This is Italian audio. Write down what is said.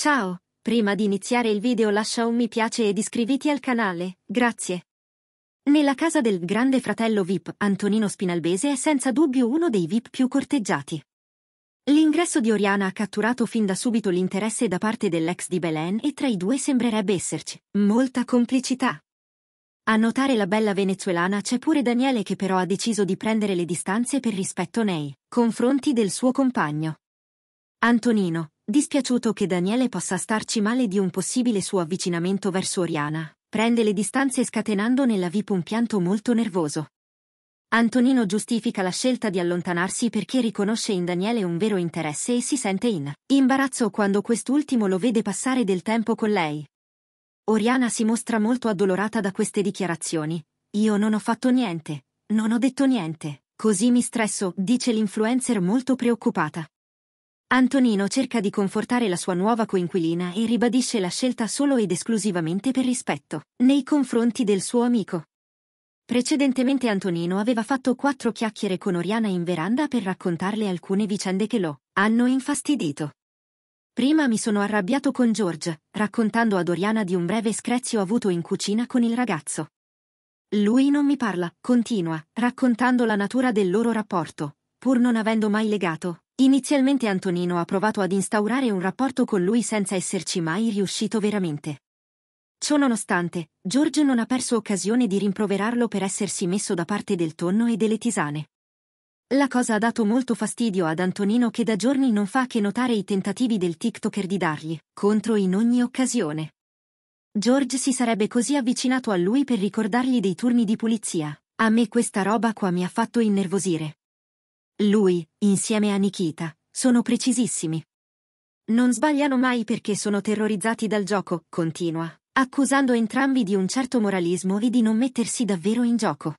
Ciao, prima di iniziare il video lascia un mi piace ed iscriviti al canale, grazie. Nella casa del grande fratello VIP, Antonino Spinalbese è senza dubbio uno dei VIP più corteggiati. L'ingresso di Oriana ha catturato fin da subito l'interesse da parte dell'ex di Belen e tra i due sembrerebbe esserci molta complicità. A notare la bella venezuelana c'è pure Daniele che però ha deciso di prendere le distanze per rispetto nei confronti del suo compagno. Antonino, dispiaciuto che Daniele possa starci male di un possibile suo avvicinamento verso Oriana, prende le distanze scatenando nella VIP un pianto molto nervoso. Antonino giustifica la scelta di allontanarsi perché riconosce in Daniele un vero interesse e si sente in imbarazzo quando quest'ultimo lo vede passare del tempo con lei. Oriana si mostra molto addolorata da queste dichiarazioni. Io non ho fatto niente, non ho detto niente, così mi stresso, dice l'influencer molto preoccupata. Antonino cerca di confortare la sua nuova coinquilina e ribadisce la scelta solo ed esclusivamente per rispetto, nei confronti del suo amico. Precedentemente Antonino aveva fatto quattro chiacchiere con Oriana in veranda per raccontarle alcune vicende che lo hanno infastidito. Prima mi sono arrabbiato con George, raccontando ad Oriana di un breve screzio avuto in cucina con il ragazzo. Lui non mi parla, continua, raccontando la natura del loro rapporto, pur non avendo mai legato, Inizialmente Antonino ha provato ad instaurare un rapporto con lui senza esserci mai riuscito veramente. Ciò nonostante, Giorgio non ha perso occasione di rimproverarlo per essersi messo da parte del tonno e delle tisane. La cosa ha dato molto fastidio ad Antonino che da giorni non fa che notare i tentativi del TikToker di dargli contro in ogni occasione. George si sarebbe così avvicinato a lui per ricordargli dei turni di pulizia. A me questa roba qua mi ha fatto innervosire. Lui, insieme a Nikita, sono precisissimi. Non sbagliano mai perché sono terrorizzati dal gioco, continua, accusando entrambi di un certo moralismo e di non mettersi davvero in gioco.